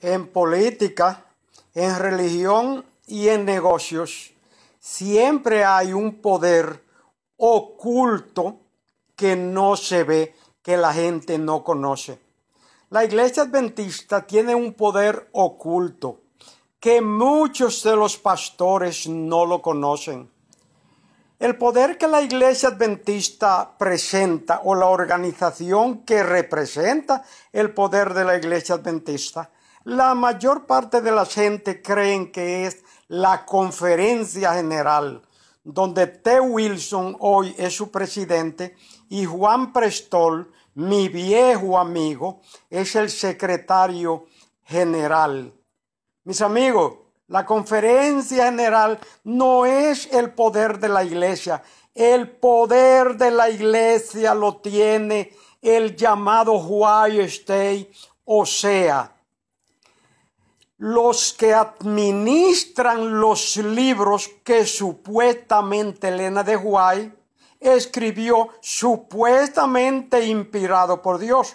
en política, en religión y en negocios, siempre hay un poder oculto que no se ve, que la gente no conoce. La iglesia adventista tiene un poder oculto que muchos de los pastores no lo conocen. El poder que la iglesia adventista presenta o la organización que representa el poder de la iglesia adventista la mayor parte de la gente creen que es la conferencia general, donde T. Wilson hoy es su presidente y Juan Prestol, mi viejo amigo, es el secretario general. Mis amigos, la conferencia general no es el poder de la iglesia. El poder de la iglesia lo tiene el llamado Juárez State, o sea, los que administran los libros que supuestamente Elena de Guay escribió supuestamente inspirado por Dios,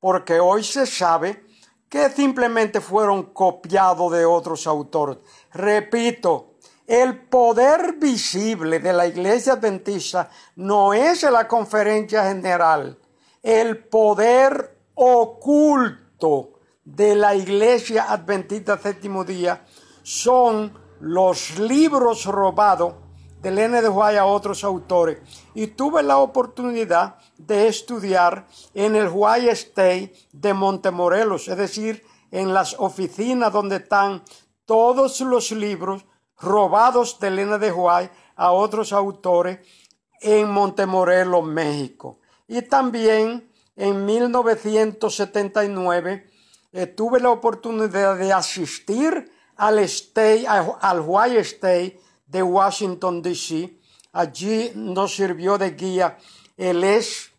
porque hoy se sabe que simplemente fueron copiados de otros autores. Repito, el poder visible de la Iglesia Adventista no es la conferencia general, el poder oculto de la Iglesia Adventista Séptimo Día son los libros robados de Elena de Juárez a otros autores. Y tuve la oportunidad de estudiar en el Huay State de Montemorelos, es decir, en las oficinas donde están todos los libros robados de Elena de Huay a otros autores en Montemorelos, México. Y también en 1979 eh, tuve la oportunidad de asistir al, state, al White State de Washington, D.C. Allí nos sirvió de guía el ex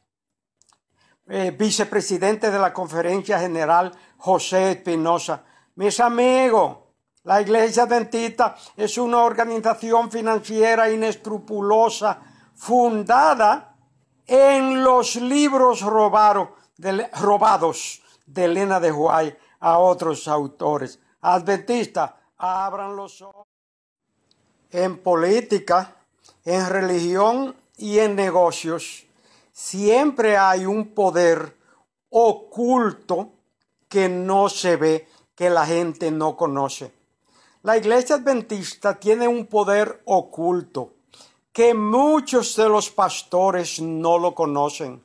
eh, vicepresidente de la Conferencia General, José Espinosa. Mis amigos, la Iglesia Adventista es una organización financiera inescrupulosa fundada en los libros robados de Elena de Huay a otros autores. Adventistas, abran los ojos. En política, en religión y en negocios, siempre hay un poder oculto que no se ve, que la gente no conoce. La iglesia adventista tiene un poder oculto que muchos de los pastores no lo conocen.